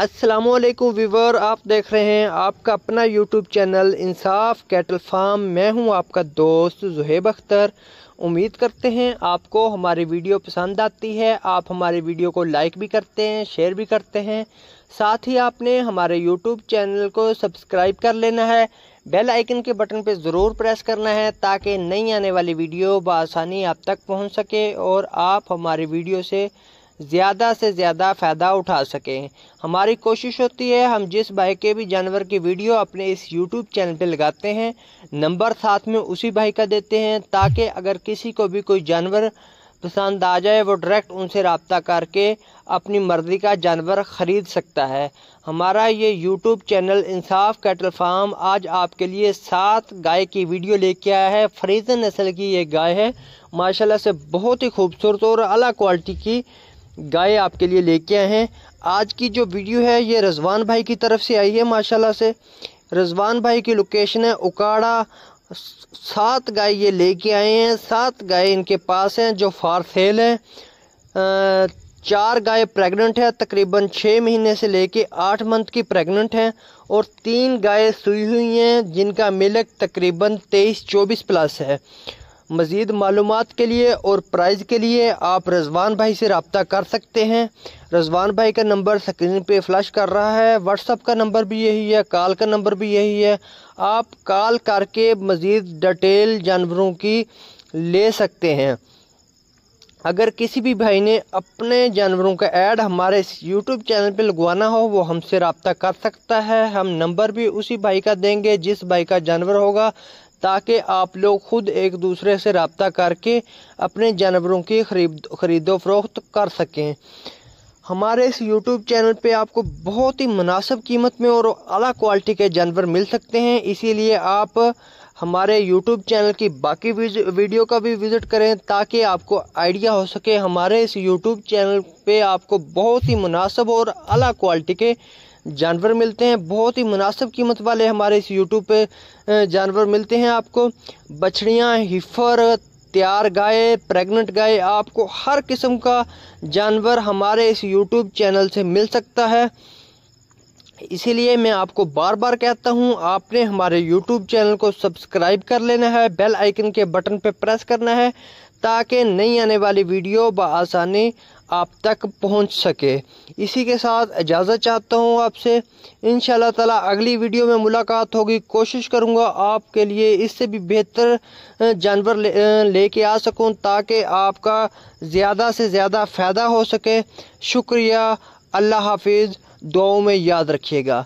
Aslam Weaver आप देख रहे हैं आपका अपना YouTube channel Insaf cattle farm मैं हूं आपका दोस्त जुहेब अख्तर उम्मीद करते हैं आपको हमारी वीडियो पसंद आती है आप हमारे वीडियो को लाइक भी करते हैं शेयर भी करते हैं साथ ही आपने हमारे यूट्यूब चैनल को सब्सक्राइब कर लेना है बेल आइकन के बटन पर ज़रूर प्रेस करना है ताकि नई आने वाली वीडियो बसानी आप तक पहुँच सके और आप हमारी वीडियो से ज़्यादा से ज़्यादा फ़ायदा उठा सकें हमारी कोशिश होती है हम जिस भाई के भी जानवर की वीडियो अपने इस यूट्यूब चैनल पे लगाते हैं नंबर साथ में उसी भाई का देते हैं ताकि अगर किसी को भी कोई जानवर पसंद आ जाए वो डायरेक्ट उनसे रबता करके अपनी मर्ज़ी का जानवर ख़रीद सकता है हमारा ये YouTube channel Insaf cattle farm आज आपके लिए सात गाय की वीडियो लेके आया है फ्रीजन नस्ल की ये गाय है माशाल्लाह से बहुत ही खूबसूरत और अला क्वालिटी की गाय आपके लिए लेके आए हैं आज की जो वीडियो है ये रजवान भाई की तरफ से आई है माशाल्लाह से रजवान भाई की लोकेशन है उकाड़ा सात गाय ये लेके आए हैं सात गाय इनके पास हैं जो फार सेल हैं चार गाय प्रेग्नेंट है तकरीबन छः महीने से लेके आठ मंथ की प्रेग्नेंट हैं और तीन गाय सुई हुई हैं जिनका मिलक तकरीबन तेईस चौबीस प्लस है मज़ीद मालूम के लिए और प्राइज़ के लिए आप रजवान भाई से रबता कर सकते हैं रजवान भाई का नंबर स्क्रीन पे फ्लैश कर रहा है व्हाट्सअप का नंबर भी यही है कॉल का नंबर भी यही है आप कॉल करके मज़ीद डिटेल जानवरों की ले सकते हैं अगर किसी भी भाई ने अपने जानवरों का ऐड हमारे इस यूट्यूब चैनल पे लगवाना हो वो हमसे रबता कर सकता है हम नंबर भी उसी भाई का देंगे जिस भाई का जानवर होगा ताकि आप लोग ख़ुद एक दूसरे से रबता करके अपने जानवरों की खरीद खरीदो फरोख्त कर सकें हमारे इस YouTube चैनल पे आपको बहुत ही मुनासब कीमत में और अला क्वालिटी के जानवर मिल सकते हैं इसीलिए आप हमारे यूट्यूब चैनल की बाकी वीडियो का भी विज़िट करें ताकि आपको आइडिया हो सके हमारे इस YouTube चैनल पे आपको बहुत ही मुनासब और अला क्वालिटी के जानवर मिलते हैं बहुत ही मुनासिब कीमत वाले हमारे इस यूट्यूब पे जानवर मिलते हैं आपको बछड़ियाँ हिफर तैयार गाय प्रेग्नेंट गाय आपको हर किस्म का जानवर हमारे इस यूट्यूब चैनल से मिल सकता है इसीलिए मैं आपको बार बार कहता हूँ आपने हमारे यूट्यूब चैनल को सब्सक्राइब कर लेना है बेल आइकन के बटन पर प्रेस करना है ताकि नई आने वाली वीडियो बसानी आप तक पहुंच सके इसी के साथ इजाज़त चाहता हूं आपसे इन ताला अगली वीडियो में मुलाकात होगी कोशिश करूंगा आपके लिए इससे भी बेहतर जानवर लेके ले आ सकूं ताकि आपका ज़्यादा से ज़्यादा फ़ायदा हो सके शुक्रिया अल्लाह हाफिज़ दुआओं में याद रखिएगा